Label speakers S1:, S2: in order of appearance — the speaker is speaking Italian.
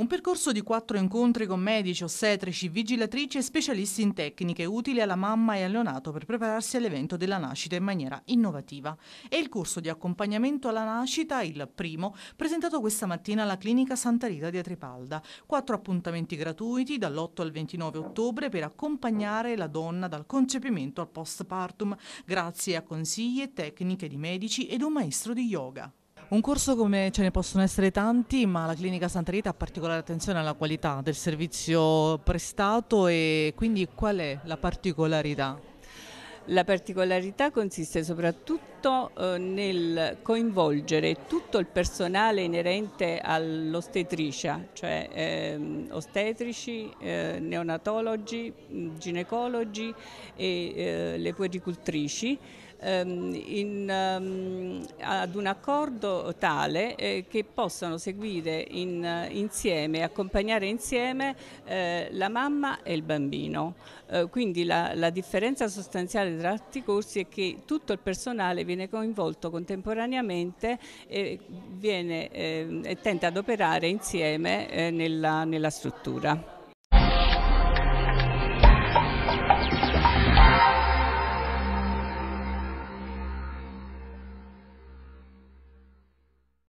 S1: Un percorso di quattro incontri con medici, ossetrici, vigilatrici e specialisti in tecniche utili alla mamma e al neonato per prepararsi all'evento della nascita in maniera innovativa. E il corso di accompagnamento alla nascita, il primo, presentato questa mattina alla clinica Santa Rita di Atripalda. Quattro appuntamenti gratuiti dall'8 al 29 ottobre per accompagnare la donna dal concepimento al postpartum, grazie a consigli e tecniche di medici ed un maestro di yoga. Un corso come ce ne possono essere tanti, ma la clinica Santa Rita ha particolare attenzione alla qualità del servizio prestato e quindi qual è la
S2: particolarità? La particolarità consiste soprattutto eh, nel coinvolgere tutto il personale inerente all'ostetricia, cioè ehm, ostetrici, eh, neonatologi, mm, ginecologi e eh, le puericultrici. Ehm, in, ehm, ad un accordo tale eh, che possano seguire in, insieme, accompagnare insieme eh, la mamma e il bambino. Eh, quindi la, la differenza sostanziale particolare tra altri corsi è che tutto il personale viene coinvolto contemporaneamente e, viene, eh, e tenta ad operare insieme eh, nella, nella struttura.